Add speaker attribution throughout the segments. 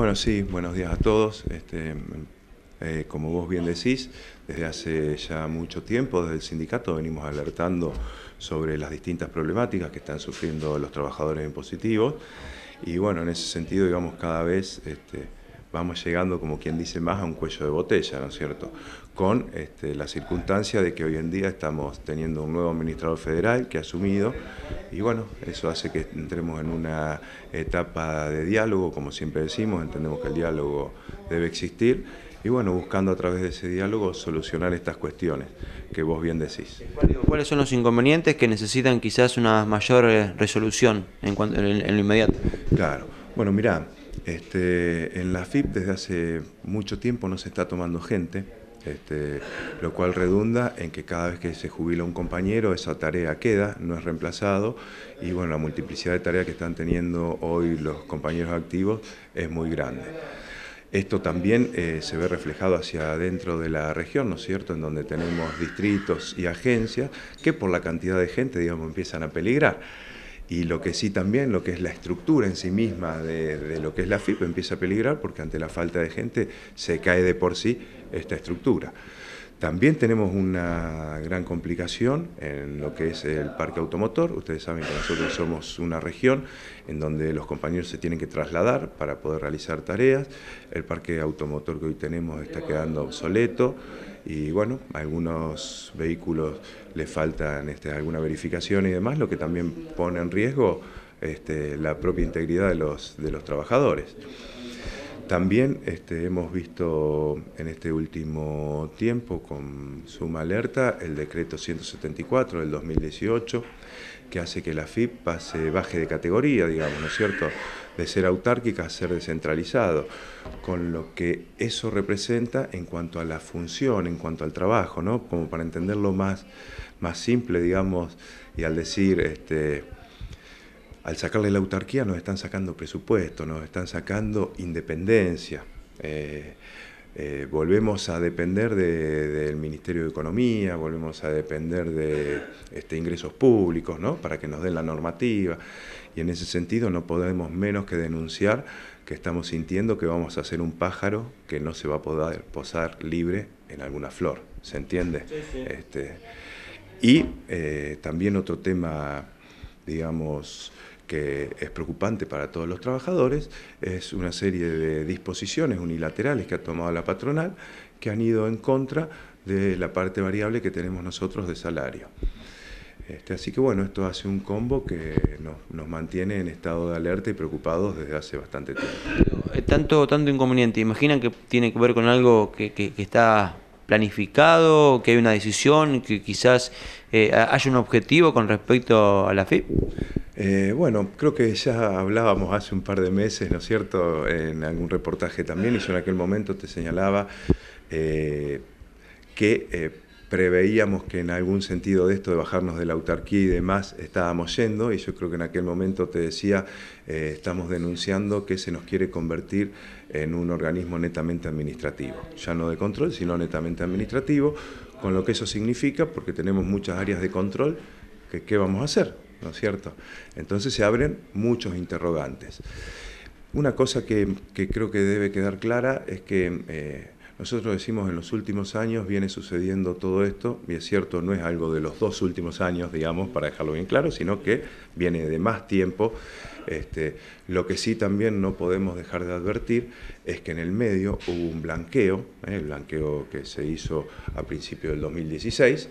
Speaker 1: Bueno, sí, buenos días a todos. Este, eh, como vos bien decís, desde hace ya mucho tiempo, desde el sindicato, venimos alertando sobre las distintas problemáticas que están sufriendo los trabajadores impositivos. Y bueno, en ese sentido, digamos, cada vez este, vamos llegando, como quien dice, más a un cuello de botella, ¿no es cierto? Con este, la circunstancia de que hoy en día estamos teniendo un nuevo administrador federal que ha asumido y bueno, eso hace que entremos en una etapa de diálogo, como siempre decimos, entendemos que el diálogo debe existir y bueno, buscando a través de ese diálogo solucionar estas cuestiones que vos bien decís. ¿Cuáles son los inconvenientes que necesitan quizás una mayor eh, resolución en, cuanto, en, en lo inmediato? Claro, bueno, mirá, este, en la FIP desde hace mucho tiempo no se está tomando gente, este, lo cual redunda en que cada vez que se jubila un compañero esa tarea queda, no es reemplazado y bueno, la multiplicidad de tareas que están teniendo hoy los compañeros activos es muy grande. Esto también eh, se ve reflejado hacia adentro de la región, ¿no es cierto?, en donde tenemos distritos y agencias que por la cantidad de gente, digamos, empiezan a peligrar. Y lo que sí también, lo que es la estructura en sí misma de, lo que es la FIP empieza a peligrar porque ante la falta de gente se cae de por sí esta estructura. También tenemos una gran complicación en lo que es el parque automotor. Ustedes saben que nosotros somos una región en donde los compañeros se tienen que trasladar para poder realizar tareas. El parque automotor que hoy tenemos está quedando obsoleto y bueno, a algunos vehículos le faltan este, alguna verificación y demás, lo que también pone en riesgo este, la propia integridad de los trabajadores. También este, hemos visto en este último tiempo con suma alerta el decreto 174 del 2018 que hace que la FIP pase, baje de categoría, digamos, ¿no es cierto?, de ser autárquica a ser descentralizado, con lo que eso representa en cuanto a la función, en cuanto al trabajo, ¿no? Como para entenderlo más, más simple, digamos, y al decir, este, al sacarle la autarquía nos están sacando presupuesto, nos están sacando independencia. Eh, eh, volvemos a depender del Ministerio de Economía, volvemos a depender de este, ingresos públicos, ¿no? Para que nos den la normativa. Y en ese sentido no podemos menos que denunciar que estamos sintiendo que vamos a ser un pájaro que no se va a poder posar libre en alguna flor. ¿Se entiende? Este, y eh, también otro tema, digamos, que es preocupante para todos los trabajadores, es una serie de disposiciones unilaterales que ha tomado la patronal que han ido en contra de la parte variable que tenemos nosotros de salario. Este, así que bueno, esto hace un combo que nos, mantiene en estado de alerta y preocupados desde hace bastante tiempo. Eh, tanto, tanto inconveniente, imaginan que tiene que ver con algo que, está planificado, que hay una decisión, que quizás eh, haya un objetivo con respecto a la FIP? E eh, bueno, creo que ya hablábamos hace un par de meses, ¿no es cierto?, en algún reportaje también, y yo en aquel momento te señalaba eh, que eh, preveíamos que en algún sentido de esto, de bajarnos de la autarquía y demás, estábamos yendo, y yo creo que en aquel momento te decía, estamos denunciando que se nos quiere convertir en un organismo netamente administrativo, ya no de control, sino netamente administrativo, con lo que eso significa, porque tenemos muchas áreas de control, que qué vamos a hacer, ¿no es cierto? Entonces se abren muchos interrogantes. Una cosa que, creo que debe quedar clara es que eh, nosotros decimos en los últimos años viene sucediendo todo esto, y es cierto, no es algo de los dos últimos años, digamos, para dejarlo bien claro, sino que viene de más tiempo. Este, lo que sí también no podemos dejar de advertir es que en el medio hubo un blanqueo, ¿eh? el blanqueo que se hizo a principios del 2016,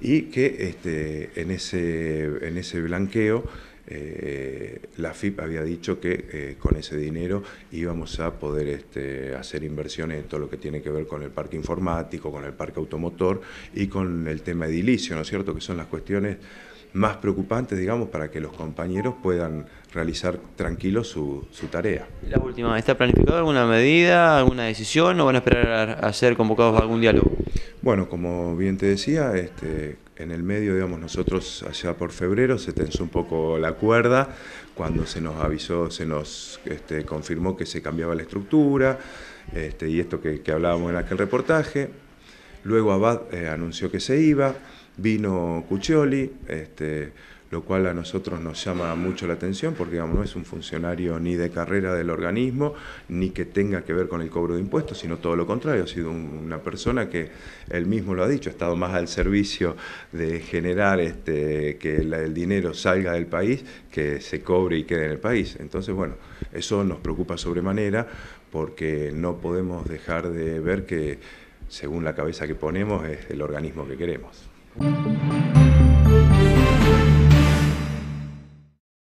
Speaker 1: y que este, en, ese, en ese blanqueo eh, la FIP había dicho que eh, con ese dinero íbamos a poder este, hacer inversiones en todo lo que tiene que ver con el parque informático, con el parque automotor y con el tema edilicio, ¿no es cierto? Que son las cuestiones más preocupantes, digamos, para que los compañeros puedan realizar tranquilos su, tarea. La última, ¿está planificada alguna medida, alguna decisión o van a esperar a ser convocados a algún diálogo? Bueno, como bien te decía, este, en el medio, digamos, nosotros allá por febrero se tensó un poco la cuerda cuando se nos avisó, se nos este, confirmó que se cambiaba la estructura este, y esto que, hablábamos en aquel reportaje. Luego Abad eh, anunció que se iba, vino Cuccioli, este, lo cual a nosotros nos llama mucho la atención porque digamos, no es un funcionario ni de carrera del organismo, ni que tenga que ver con el cobro de impuestos, sino todo lo contrario, ha sido una persona que él mismo lo ha dicho, ha estado más al servicio de generar este, que el dinero salga del país, que se cobre y quede en el país. Entonces, bueno, eso nos preocupa sobremanera porque no podemos dejar de ver que según la cabeza que ponemos es el organismo que queremos.